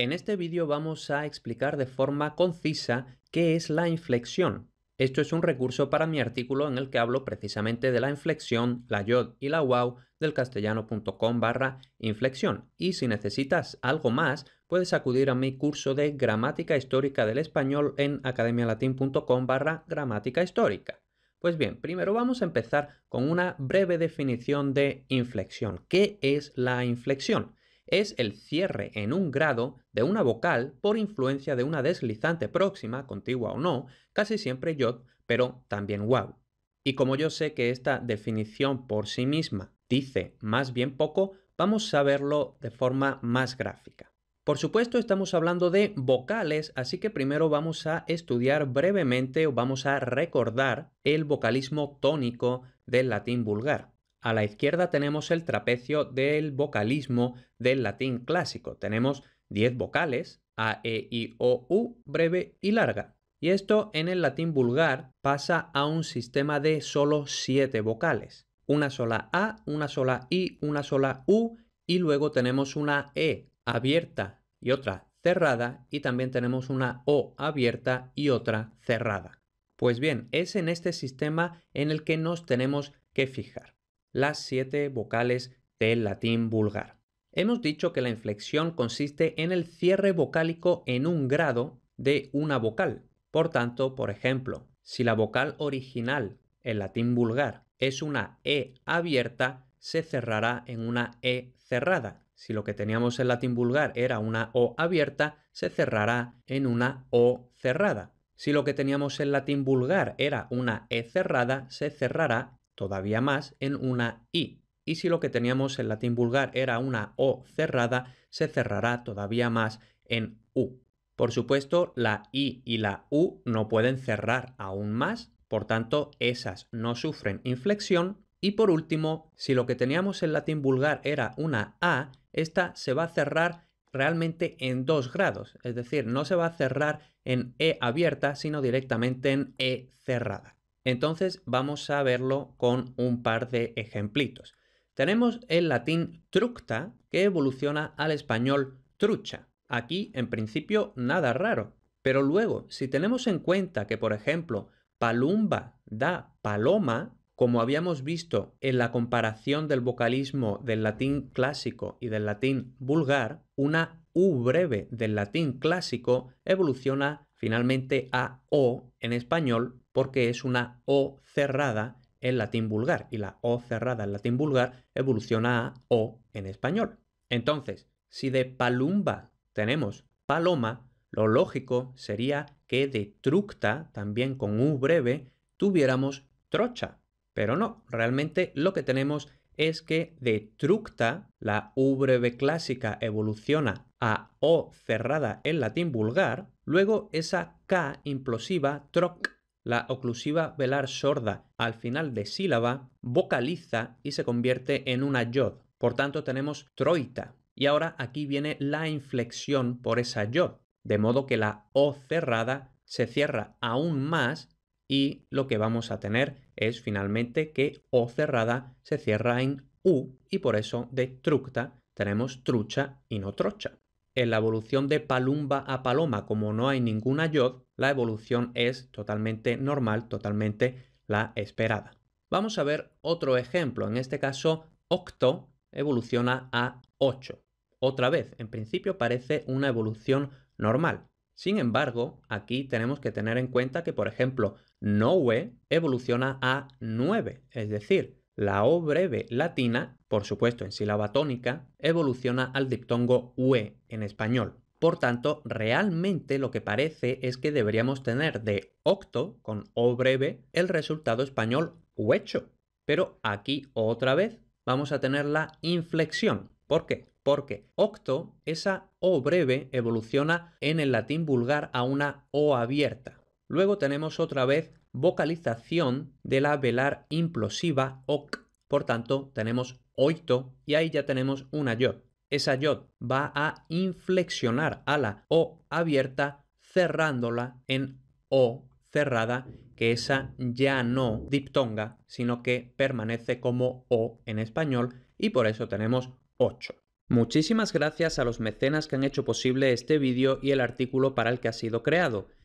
En este vídeo vamos a explicar de forma concisa qué es la inflexión. Esto es un recurso para mi artículo en el que hablo precisamente de la inflexión, la yod y la wow del castellano.com barra inflexión. Y si necesitas algo más, puedes acudir a mi curso de gramática histórica del español en academialatin.com barra gramática histórica. Pues bien, primero vamos a empezar con una breve definición de inflexión. ¿Qué es la inflexión? es el cierre en un grado de una vocal por influencia de una deslizante próxima, contigua o no, casi siempre yod, pero también wow. Y como yo sé que esta definición por sí misma dice más bien poco, vamos a verlo de forma más gráfica. Por supuesto estamos hablando de vocales, así que primero vamos a estudiar brevemente o vamos a recordar el vocalismo tónico del latín vulgar. A la izquierda tenemos el trapecio del vocalismo del latín clásico. Tenemos 10 vocales, A, E, I, O, U, breve y larga. Y esto en el latín vulgar pasa a un sistema de solo 7 vocales. Una sola A, una sola I, una sola U y luego tenemos una E abierta y otra cerrada y también tenemos una O abierta y otra cerrada. Pues bien, es en este sistema en el que nos tenemos que fijar las siete vocales del latín vulgar. Hemos dicho que la inflexión consiste en el cierre vocálico en un grado de una vocal. Por tanto, por ejemplo, si la vocal original, en latín vulgar, es una E abierta, se cerrará en una E cerrada. Si lo que teníamos en latín vulgar era una O abierta, se cerrará en una O cerrada. Si lo que teníamos en latín vulgar era una E cerrada, se cerrará todavía más en una I. Y si lo que teníamos en latín vulgar era una O cerrada, se cerrará todavía más en U. Por supuesto, la I y la U no pueden cerrar aún más, por tanto, esas no sufren inflexión. Y por último, si lo que teníamos en latín vulgar era una A, esta se va a cerrar realmente en dos grados, es decir, no se va a cerrar en E abierta, sino directamente en E cerrada. Entonces vamos a verlo con un par de ejemplitos. Tenemos el latín tructa que evoluciona al español trucha. Aquí en principio nada raro, pero luego si tenemos en cuenta que por ejemplo palumba da paloma, como habíamos visto en la comparación del vocalismo del latín clásico y del latín vulgar, una U breve del latín clásico evoluciona finalmente a O en español porque es una O cerrada en latín vulgar y la O cerrada en latín vulgar evoluciona a O en español. Entonces, si de palumba tenemos paloma, lo lógico sería que de tructa, también con U breve, tuviéramos trocha. Pero no, realmente lo que tenemos es que de tructa, la U breve clásica evoluciona a O cerrada en latín vulgar, luego esa K implosiva, troc, la oclusiva velar sorda al final de sílaba vocaliza y se convierte en una yod. Por tanto, tenemos troita. Y ahora aquí viene la inflexión por esa yod. De modo que la O cerrada se cierra aún más y lo que vamos a tener es finalmente que O cerrada se cierra en U y por eso de tructa tenemos trucha y no trocha en la evolución de palumba a paloma, como no hay ninguna yod, la evolución es totalmente normal, totalmente la esperada. Vamos a ver otro ejemplo, en este caso octo evoluciona a 8. Otra vez, en principio parece una evolución normal. Sin embargo, aquí tenemos que tener en cuenta que, por ejemplo, Noe evoluciona a 9, es decir, la O breve latina por supuesto en sílaba tónica, evoluciona al diptongo ue en español. Por tanto, realmente lo que parece es que deberíamos tener de octo, con o breve, el resultado español huecho. Pero aquí otra vez vamos a tener la inflexión. ¿Por qué? Porque octo, esa o breve, evoluciona en el latín vulgar a una o abierta. Luego tenemos otra vez vocalización de la velar implosiva oc. Por tanto, tenemos oito y ahí ya tenemos una yod. Esa yod va a inflexionar a la o abierta cerrándola en o cerrada que esa ya no diptonga, sino que permanece como o en español y por eso tenemos ocho. Muchísimas gracias a los mecenas que han hecho posible este vídeo y el artículo para el que ha sido creado.